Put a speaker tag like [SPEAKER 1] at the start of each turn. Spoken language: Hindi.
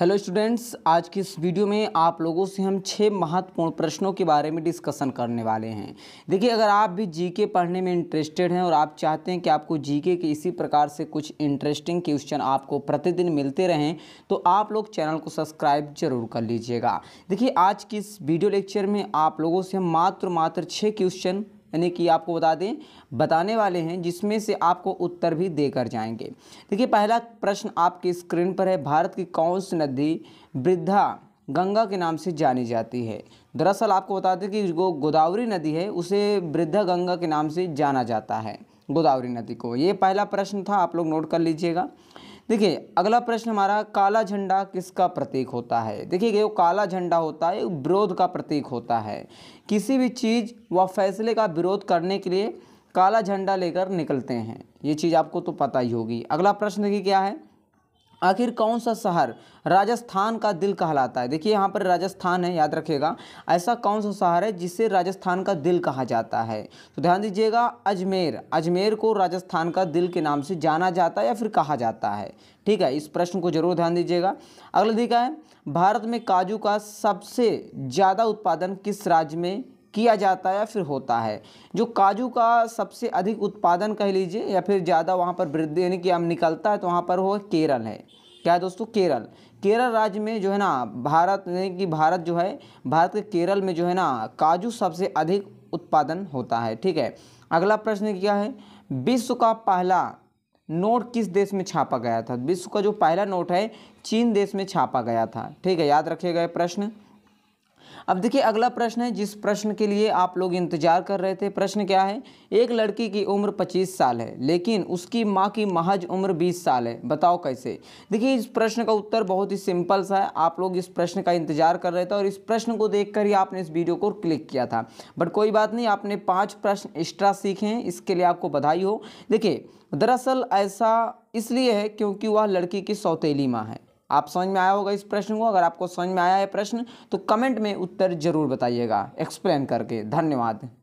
[SPEAKER 1] हेलो स्टूडेंट्स आज की इस वीडियो में आप लोगों से हम छः महत्वपूर्ण प्रश्नों के बारे में डिस्कशन करने वाले हैं देखिए अगर आप भी जीके पढ़ने में इंटरेस्टेड हैं और आप चाहते हैं कि आपको जीके के इसी प्रकार से कुछ इंटरेस्टिंग क्वेश्चन आपको प्रतिदिन मिलते रहें तो आप लोग चैनल को सब्सक्राइब जरूर कर लीजिएगा देखिए आज की इस वीडियो लेक्चर में आप लोगों से हम मात्र मात्र छः क्वेश्चन यानी कि आपको बता दें बताने वाले हैं जिसमें से आपको उत्तर भी देकर जाएंगे देखिए पहला प्रश्न आपके स्क्रीन पर है भारत की कौन सी नदी वृद्धा गंगा के नाम से जानी जाती है दरअसल आपको बता दें कि जो गोदावरी नदी है उसे वृद्धा गंगा के नाम से जाना जाता है गोदावरी नदी को ये पहला प्रश्न था आप लोग नोट कर लीजिएगा देखिए अगला प्रश्न हमारा काला झंडा किसका प्रतीक होता है देखिए काला झंडा होता है विरोध का प्रतीक होता है किसी भी चीज़ व फैसले का विरोध करने के लिए काला झंडा लेकर निकलते हैं ये चीज़ आपको तो पता ही होगी अगला प्रश्न देखिए क्या है आखिर कौन सा शहर राजस्थान का दिल कहलाता है देखिए यहाँ पर राजस्थान है याद रखिएगा ऐसा कौन सा शहर है जिसे राजस्थान का दिल कहा जाता है तो ध्यान दीजिएगा अजमेर अजमेर को राजस्थान का दिल के नाम से जाना जाता है या फिर कहा जाता है ठीक है इस प्रश्न को जरूर ध्यान दीजिएगा अगला देखा है भारत में काजू का सबसे ज़्यादा उत्पादन किस राज्य में किया जाता है या फिर होता है जो काजू का सबसे अधिक उत्पादन कह लीजिए या फिर ज़्यादा वहाँ पर वृद्धि यानी कि हम निकलता है तो वहाँ पर वो केरल है क्या है दोस्तों केरल केरल राज्य में जो है ना भारत यानी कि भारत जो है भारत के केरल में जो है ना काजू सबसे अधिक उत्पादन होता है ठीक है अगला प्रश्न क्या है विश्व का पहला नोट किस देश में छापा गया था विश्व का जो पहला नोट है चीन देश में छापा गया था ठीक है याद रखिएगा प्रश्न अब देखिए अगला प्रश्न है जिस प्रश्न के लिए आप लोग इंतजार कर रहे थे प्रश्न क्या है एक लड़की की उम्र 25 साल है लेकिन उसकी माँ की महज उम्र 20 साल है बताओ कैसे देखिए इस प्रश्न का उत्तर बहुत ही सिंपल सा है आप लोग इस प्रश्न का इंतजार कर रहे थे और इस प्रश्न को देख ही आपने इस वीडियो को क्लिक किया था बट कोई बात नहीं आपने पाँच प्रश्न एक्स्ट्रा सीखे हैं इसके लिए आपको बधाई हो देखिए दरअसल ऐसा इसलिए है क्योंकि वह लड़की की सौतेली माँ है आप समझ में आया होगा इस प्रश्न को अगर आपको समझ में आया है प्रश्न तो कमेंट में उत्तर जरूर बताइएगा एक्सप्लेन करके धन्यवाद